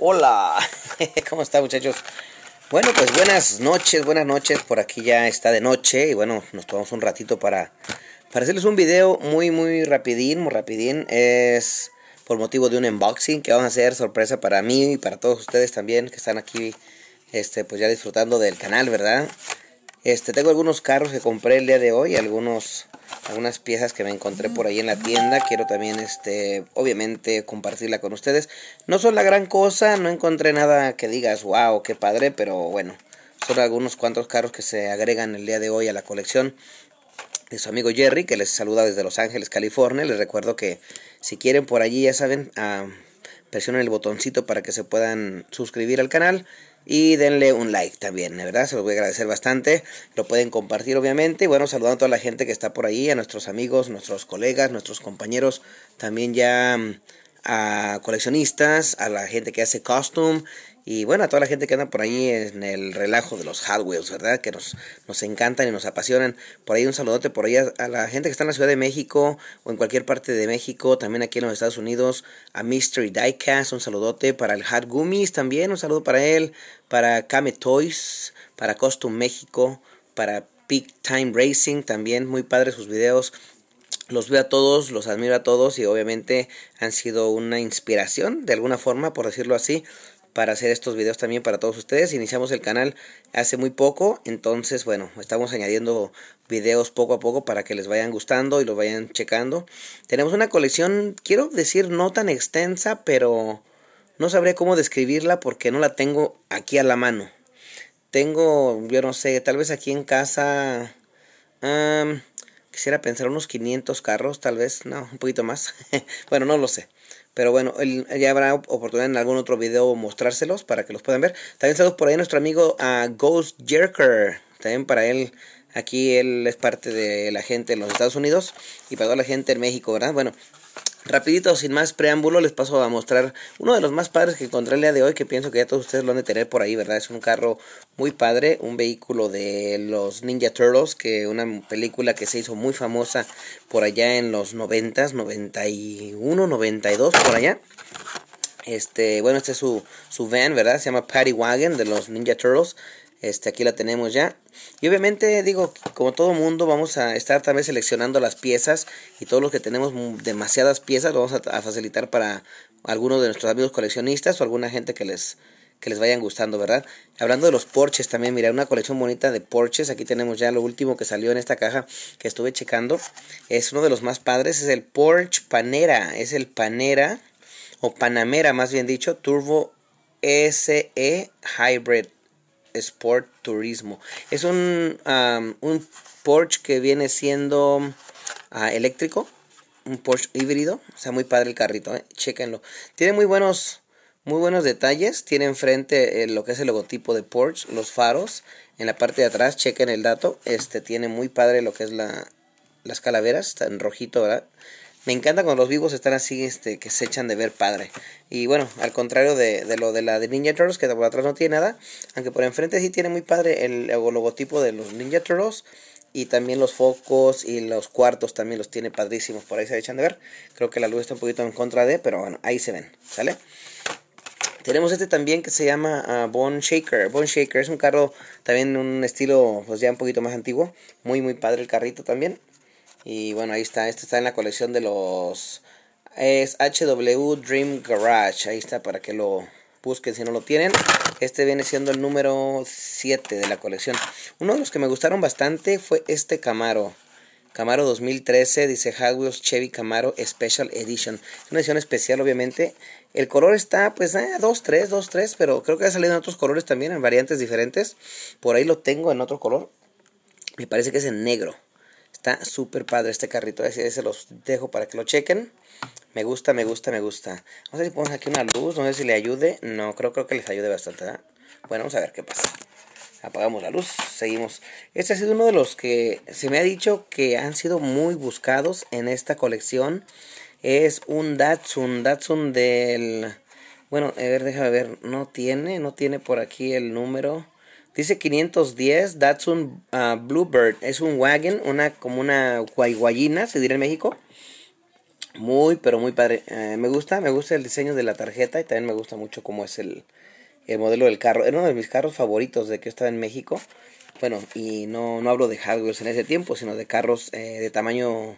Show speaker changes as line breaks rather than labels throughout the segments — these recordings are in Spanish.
Hola, ¿cómo están muchachos? Bueno, pues buenas noches, buenas noches, por aquí ya está de noche y bueno, nos tomamos un ratito para, hacerles un video muy, muy rapidín, muy rapidín, es por motivo de un unboxing que vamos a hacer, sorpresa para mí y para todos ustedes también que están aquí, este, pues ya disfrutando del canal, ¿verdad? Este, tengo algunos carros que compré el día de hoy, algunos algunas piezas que me encontré por ahí en la tienda. Quiero también, este, obviamente, compartirla con ustedes. No son la gran cosa, no encontré nada que digas, wow, qué padre, pero bueno, son algunos cuantos carros que se agregan el día de hoy a la colección de su amigo Jerry, que les saluda desde Los Ángeles, California. Les recuerdo que si quieren por allí, ya saben, a presionen el botoncito para que se puedan suscribir al canal y denle un like también, verdad, se los voy a agradecer bastante, lo pueden compartir obviamente, y bueno, saludando a toda la gente que está por ahí, a nuestros amigos, nuestros colegas, nuestros compañeros, también ya mm, a coleccionistas, a la gente que hace costume y bueno, a toda la gente que anda por ahí en el relajo de los Hot Wheels, ¿verdad? Que nos, nos encantan y nos apasionan. Por ahí un saludote por ahí a, la gente que está en la Ciudad de México o en cualquier parte de México, también aquí en los Estados Unidos, a Mystery Diecast, un saludote para el Hot Gummies también, un saludo para él, para Kame Toys, para Costume México, para Peak Time Racing también, muy padre sus videos los veo a todos, los admiro a todos y obviamente han sido una inspiración de alguna forma, por decirlo así, para hacer estos videos también para todos ustedes. Iniciamos el canal hace muy poco, entonces bueno, estamos añadiendo videos poco a poco para que les vayan gustando y los vayan checando. Tenemos una colección, quiero decir, no tan extensa, pero no sabré cómo describirla porque no la tengo aquí a la mano. Tengo, yo no sé, tal vez aquí en casa quisiera pensar unos 500 carros, tal vez, no, un poquito más. bueno, no lo sé. Pero bueno, ya habrá oportunidad en algún otro video mostrárselos para que los puedan ver. También saludos por ahí a nuestro amigo Ghost Jerker. También para él, aquí él es parte de la gente en los Estados Unidos y para toda la gente en México, ¿verdad? Bueno, Rapidito, sin más preámbulo, les paso a mostrar uno de los más padres que encontré el día de hoy, que pienso que ya todos ustedes lo han de tener por ahí, ¿verdad? Es un carro muy padre, un vehículo de los Ninja Turtles, que una película que se hizo muy famosa por allá en los 90 noventa 91, 92, por allá. Este, bueno, este es su, su van, ¿verdad? Se llama Paddy Wagon de los Ninja Turtles. Este, aquí la tenemos ya. Y obviamente, digo, como todo mundo, vamos a estar también seleccionando las piezas. Y todos los que tenemos mm, demasiadas piezas, vamos a, facilitar para algunos de nuestros amigos coleccionistas o alguna gente que les, que les vayan gustando, ¿verdad? Hablando de los porches también, mira, una colección bonita de porches. Aquí tenemos ya lo último que salió en esta caja que estuve checando. Es uno de los más padres, es el porsche Panera. Es el Panera, o Panamera más bien dicho, Turbo SE Hybrid Sport Turismo. Es un, un Porsche que viene siendo ah, eléctrico, un Porsche híbrido. O sea, muy padre el carrito, ¿eh? Chéquenlo. Tiene muy buenos, muy buenos detalles. Tiene enfrente eh, lo que es el logotipo de Porsche, los faros. En la parte de atrás, chequen el dato. Este tiene muy padre lo que es la, las calaveras, está en rojito, ¿verdad? me encanta cuando los vivos están así, este, que se echan de ver padre. Y bueno, al contrario de, lo de la de Ninja Turtles, que por atrás no tiene nada, aunque por enfrente sí tiene muy padre el, logotipo de los Ninja Turtles. Y también los focos y los cuartos también los tiene padrísimos. Por ahí se echan de ver. Creo que la luz está un poquito en contra de, pero bueno, ahí se ven. ¿Sale? Tenemos este también que se llama ah, Bone Shaker. Bone Shaker es un carro también un estilo pues ya un poquito más antiguo. Muy muy padre el carrito también. Y bueno, ahí está. Este está en la colección de los. Es HW Dream Garage. Ahí está para que lo busquen si no lo tienen. Este viene siendo el número 7 de la colección. Uno de los que me gustaron bastante fue este Camaro. Camaro 2013, dice Hot Wheels Chevy Camaro Special Edition. Es una edición especial, obviamente. El color está, pues, 2-3, eh, 2-3, pero creo que ha salido en otros colores también, en variantes diferentes. Por ahí lo tengo en otro color. Me parece que es en negro. Está súper padre este carrito. Ese, se los dejo para que lo chequen. Me gusta, me gusta, me gusta. No sé si ponemos aquí una luz, no sé si le ayude. No, creo, creo que les ayude bastante, Bueno, vamos a ver qué pasa. Apagamos la luz, seguimos. Este ha sido uno de los que se me ha dicho que han sido muy buscados en esta colección. Es un Datsun, Datsun del... Bueno, a ver, déjame ver. No tiene, no tiene por aquí el número. Dice 510 Datsun uh, Bluebird. Es un wagon, una como una guayguayina, se dirá en México. Muy, pero muy padre. Eh, me gusta, me gusta el diseño de la tarjeta y también me gusta mucho cómo es el, modelo del carro. Era uno de mis carros favoritos de que estaba en México. Bueno, y no, no hablo de hardware en ese tiempo, sino de carros eh, de tamaño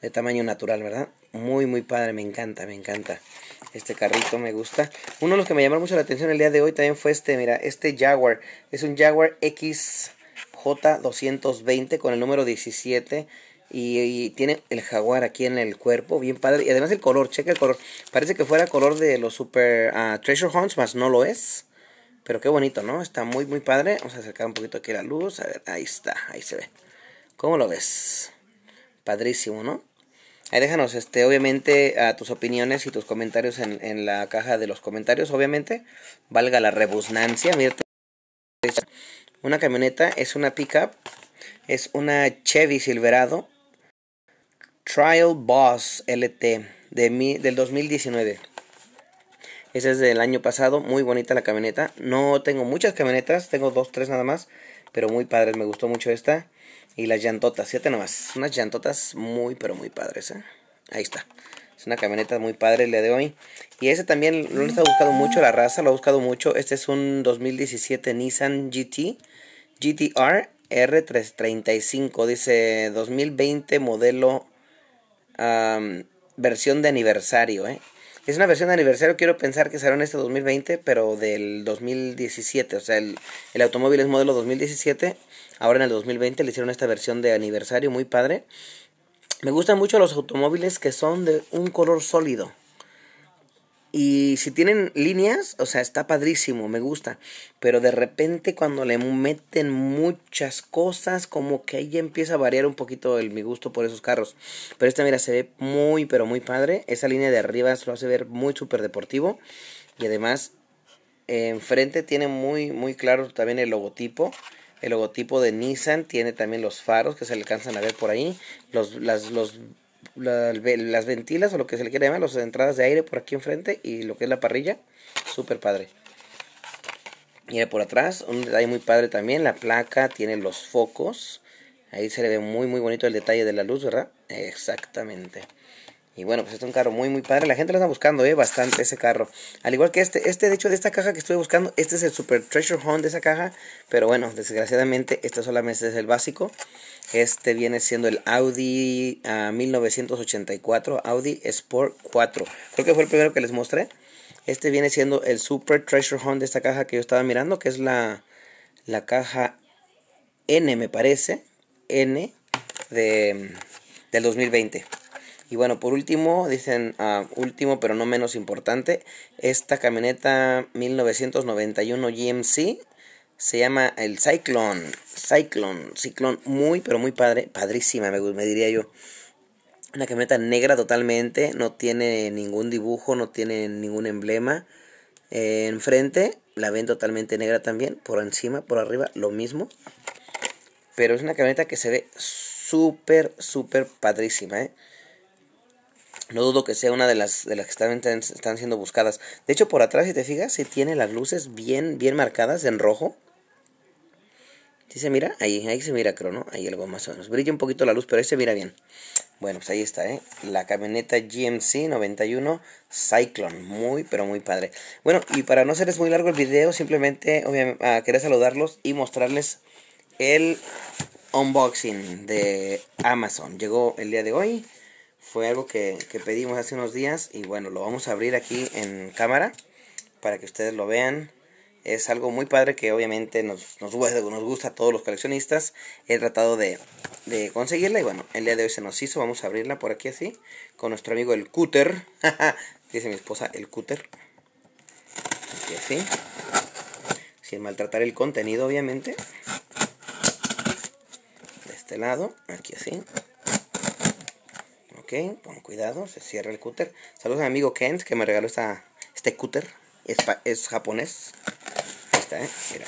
de tamaño natural, ¿verdad? Muy, muy padre, me encanta, me encanta. Este carrito me gusta. Uno de los que me llamaron mucho la atención el día de hoy también fue este, mira, este Jaguar. Es un Jaguar XJ220 con el número 17. Y, tiene el jaguar aquí en el cuerpo, bien padre. Y además el color, checa el color. Parece que fuera color de los Super ah, Treasure Hunts, más no lo es. Pero qué bonito, ¿no? Está muy, muy padre. Vamos a acercar un poquito aquí la luz. A ver, ahí está, ahí se ve. ¿Cómo lo ves? Padrísimo, ¿no? Ahí déjanos, este, obviamente, a tus opiniones y tus comentarios en, la caja de los comentarios, obviamente. Valga la rebusnancia, mira Una camioneta es una pickup, es una Chevy Silverado Trial Boss LT de del 2019. Esa es del año pasado, muy bonita la camioneta. No tengo muchas camionetas, tengo dos, tres nada más, pero muy padres, me gustó mucho esta. Y las llantotas, siete nomás. Unas llantotas muy, pero muy padres, ¿eh? Ahí está. Es una camioneta muy padre el día de hoy. Y ese también no lo ha buscado mucho la raza, lo ha buscado mucho. Este es un 2017 Nissan GT, GTR R335. Dice 2020 modelo versión de aniversario. ¿eh? Es una versión de aniversario, quiero pensar que será en este 2020, pero del 2017. O sea, el, el automóvil es modelo 2017 Ahora en el 2020 le hicieron esta versión de aniversario muy padre. Me gustan mucho los automóviles que son de un color sólido. Y si tienen líneas, o sea, está padrísimo, me gusta. Pero de repente cuando le meten muchas cosas, como que ahí empieza a variar un poquito el, mi gusto por esos carros. Pero esta, mira, se ve muy, pero muy padre. Esa línea de arriba lo hace ver muy súper deportivo. Y además, enfrente tiene muy, muy claro también el logotipo. El logotipo de Nissan tiene también los faros que se alcanzan a ver por ahí, los, las, los, las ventilas o lo que se le quiera llamar, las entradas de aire por aquí enfrente y lo que es la parrilla. Súper padre. Mira por atrás, un detalle muy padre también, la placa tiene los focos. Ahí se le ve muy muy bonito el detalle de la luz, ¿verdad? Exactamente. Y bueno, pues este es un carro muy, muy padre. La gente lo está buscando, eh, bastante ese carro. Al igual que este, este, de hecho, de esta caja que estoy buscando, este es el Super Treasure Hunt de esa caja. Pero bueno, desgraciadamente, este solamente es el básico. Este viene siendo el Audi 1984, ah, Audi Sport 4. Creo que fue el primero que les mostré. Este viene siendo el Super Treasure Hunt de esta caja que yo estaba mirando, que es la, la caja N, me parece. N de, mm, del 2020. Y bueno, por último, dicen ah, último pero no menos importante, esta camioneta 1991 GMC se llama el Cyclone. Cyclone, Cyclone, muy pero muy padre, padrísima, me, diría yo. Una camioneta negra totalmente, no tiene ningún dibujo, no tiene ningún emblema. en eh, enfrente la ven totalmente negra también, por encima, por arriba, lo mismo. Pero es una camioneta que se ve súper, súper padrísima, ¿eh? No dudo que sea una de las, de las que están, están siendo buscadas. De hecho, por atrás, si te fijas, si tiene las luces bien, bien marcadas en rojo. ¿Sí se mira? Ahí, ahí se mira, creo, ¿no? Ahí algo más o menos. Brilla un poquito la luz, pero ahí se mira bien. Bueno, pues ahí está, ¿eh? La camioneta GMC 91 Cyclone. Muy, pero muy padre. Bueno, y para no hacerles muy largo el video, simplemente ah, quería saludarlos y mostrarles el unboxing de Amazon. Llegó el día de hoy. Fue algo que, pedimos hace unos días y bueno, lo vamos a abrir aquí en cámara para que ustedes lo vean es algo muy padre que obviamente nos, nos, gusta a todos los coleccionistas. He tratado de, de, conseguirla y bueno, el día de hoy se nos hizo. Vamos a abrirla por aquí así con nuestro amigo el cúter. Dice mi esposa el cúter. Aquí así. Sin maltratar el contenido obviamente. De este lado, aquí así. Ok, pon cuidado, se cierra el cúter. Saludos a mi amigo Kent que me regaló esta, este cúter. Es, es japonés. Ahí está, eh. Mira.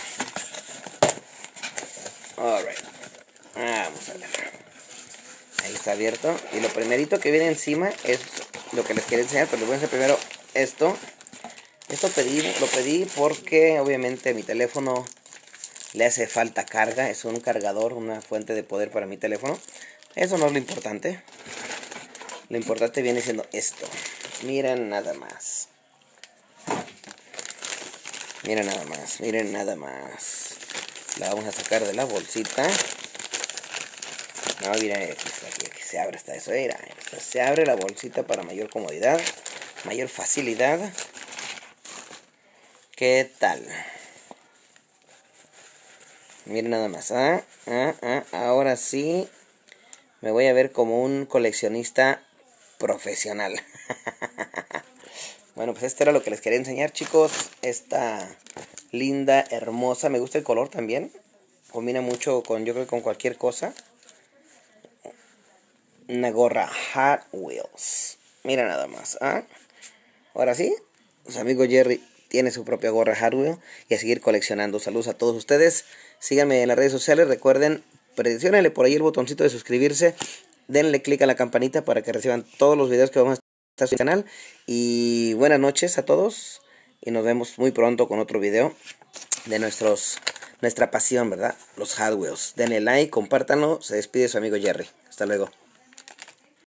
Alright. Vamos a ver. Ahí está abierto. Y lo primerito que viene encima es lo que les quiero enseñar. Pero les voy a enseñar primero esto. Esto pedí, lo pedí porque obviamente mi teléfono le hace falta carga. Es un cargador, una fuente de poder para mi teléfono. Eso no es lo importante. Lo importante viene siendo esto. Miren nada más. Miren nada más, miren nada más. La vamos a sacar de la bolsita. No, miren, eh, pues, aquí, que se abre hasta eso. Mira, eh, pues, se abre la bolsita para mayor comodidad, mayor facilidad. ¿Qué tal? Miren nada más. Ah, ah, ah, ahora sí me voy a ver como un coleccionista profesional. bueno, pues este era lo que les quería enseñar, chicos. Esta linda, hermosa. Me gusta el color también. Combina mucho con, yo creo con cualquier cosa. Una gorra Hot Wheels. Mira nada más. ¿ah? Ahora sí, los amigos Jerry tiene su propia gorra Hot Wheels y a seguir coleccionando. Saludos a todos ustedes. Síganme en las redes sociales. Recuerden, presionenle por ahí el botoncito de suscribirse denle click a la campanita para que reciban todos los videos que vamos a estar en el canal. Y buenas noches a todos y nos vemos muy pronto con otro video de nuestros nuestra pasión, ¿verdad? Los hardwares Denle like, compártanlo. Se despide su amigo Jerry. Hasta luego.